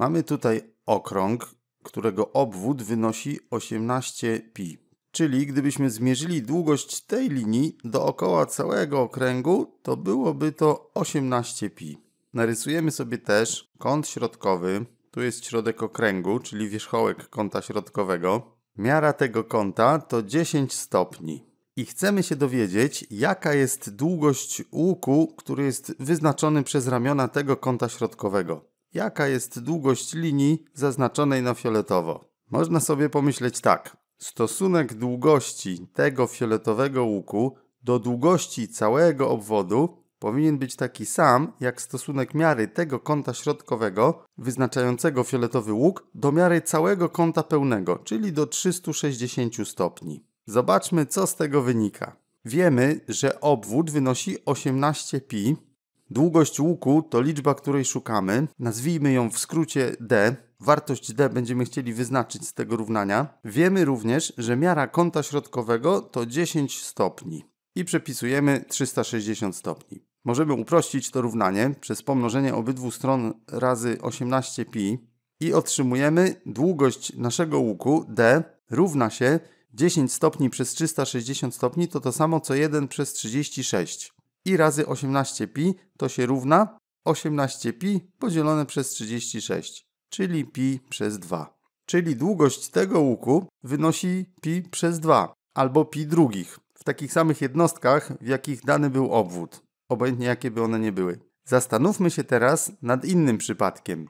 Mamy tutaj okrąg, którego obwód wynosi 18 pi. Czyli gdybyśmy zmierzyli długość tej linii dookoła całego okręgu, to byłoby to 18 pi. Narysujemy sobie też kąt środkowy. Tu jest środek okręgu, czyli wierzchołek kąta środkowego. Miara tego kąta to 10 stopni. I chcemy się dowiedzieć, jaka jest długość łuku, który jest wyznaczony przez ramiona tego kąta środkowego jaka jest długość linii zaznaczonej na fioletowo. Można sobie pomyśleć tak. Stosunek długości tego fioletowego łuku do długości całego obwodu powinien być taki sam jak stosunek miary tego kąta środkowego wyznaczającego fioletowy łuk do miary całego kąta pełnego, czyli do 360 stopni. Zobaczmy co z tego wynika. Wiemy, że obwód wynosi 18 pi, Długość łuku to liczba, której szukamy. Nazwijmy ją w skrócie D. Wartość D będziemy chcieli wyznaczyć z tego równania. Wiemy również, że miara kąta środkowego to 10 stopni. I przepisujemy 360 stopni. Możemy uprościć to równanie przez pomnożenie obydwu stron razy 18pi i otrzymujemy długość naszego łuku D równa się 10 stopni przez 360 stopni to to samo co 1 przez 36 i razy 18pi to się równa 18pi podzielone przez 36, czyli pi przez 2. Czyli długość tego łuku wynosi pi przez 2 albo pi drugich w takich samych jednostkach, w jakich dany był obwód, obojętnie jakie by one nie były. Zastanówmy się teraz nad innym przypadkiem.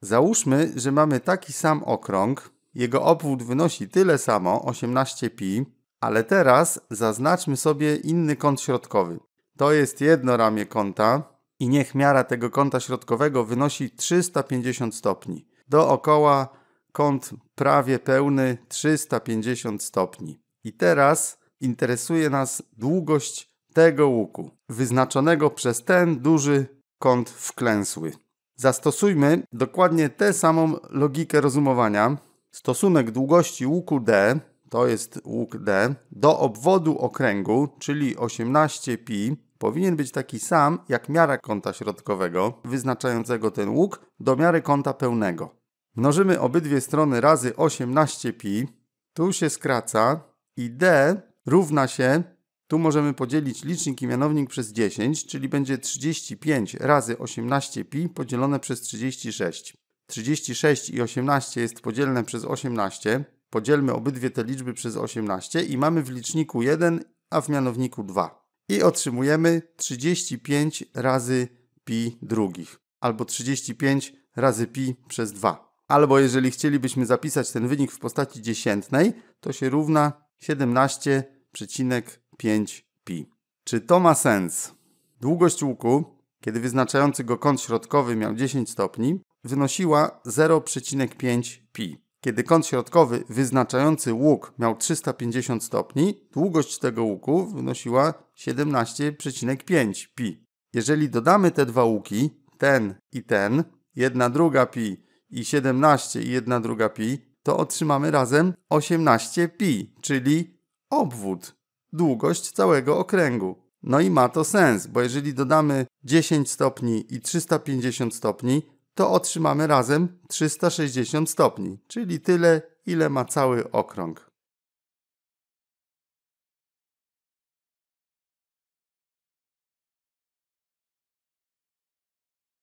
Załóżmy, że mamy taki sam okrąg, jego obwód wynosi tyle samo, 18pi, ale teraz zaznaczmy sobie inny kąt środkowy. To jest jedno ramię kąta i niech miara tego kąta środkowego wynosi 350 stopni. Dookoła kąt prawie pełny 350 stopni. I teraz interesuje nas długość tego łuku, wyznaczonego przez ten duży kąt wklęsły. Zastosujmy dokładnie tę samą logikę rozumowania. Stosunek długości łuku D, to jest łuk D, do obwodu okręgu, czyli 18pi, powinien być taki sam jak miara kąta środkowego, wyznaczającego ten łuk, do miary kąta pełnego. Mnożymy obydwie strony razy 18pi, tu się skraca i d równa się, tu możemy podzielić licznik i mianownik przez 10, czyli będzie 35 razy 18pi podzielone przez 36. 36 i 18 jest podzielne przez 18, podzielmy obydwie te liczby przez 18 i mamy w liczniku 1, a w mianowniku 2 i otrzymujemy 35 razy pi drugich, albo 35 razy pi przez 2. Albo jeżeli chcielibyśmy zapisać ten wynik w postaci dziesiętnej, to się równa 17,5 pi. Czy to ma sens? Długość łuku, kiedy wyznaczający go kąt środkowy miał 10 stopni, wynosiła 0,5 pi. Kiedy kąt środkowy wyznaczający łuk miał 350 stopni, długość tego łuku wynosiła 17,5 pi. Jeżeli dodamy te dwa łuki, ten i ten, 1 druga pi i 17 i 1 druga pi, to otrzymamy razem 18 pi, czyli obwód, długość całego okręgu. No i ma to sens, bo jeżeli dodamy 10 stopni i 350 stopni, to otrzymamy razem 360 stopni, czyli tyle, ile ma cały okrąg.